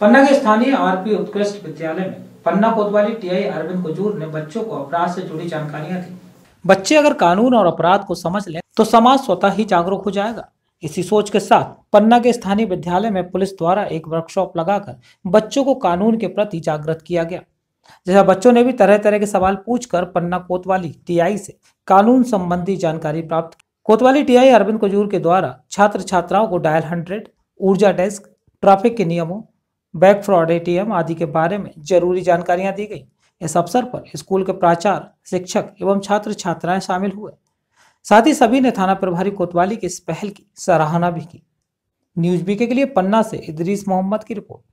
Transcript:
पन्ना के स्थानीय आरपी उत्कृष्ट विद्यालय में पन्ना कोतवाली टीआई अरविंद कुजूर ने बच्चों को अपराध से जुड़ी जानकारियां दी बच्चे अगर कानून और अपराध को समझ लें तो समाज स्वतः ही जागरूक हो जाएगा इसी सोच के साथ पन्ना के स्थानीय विद्यालय में पुलिस द्वारा एक वर्कशॉप लगाकर बच्चों को कानून के प्रति जागृत किया गया जैसा बच्चों ने भी तरह तरह के सवाल पूछकर पन्ना कोतवाली टीआई से कानून संबंधी जानकारी प्राप्त कोतवाली टीआई अरविंद कुजूर के द्वारा छात्र छात्राओं को डायल हंड्रेड ऊर्जा डेस्क ट्रैफिक के नियमों बैक फ्रॉड एटीएम आदि के बारे में जरूरी जानकारियां दी गई इस अवसर पर स्कूल के प्राचार्य शिक्षक एवं छात्र छात्राएं शामिल हुए साथ ही सभी ने थाना प्रभारी कोतवाली की इस पहल की सराहना भी की न्यूज बीके के लिए पन्ना से इदरीस मोहम्मद की रिपोर्ट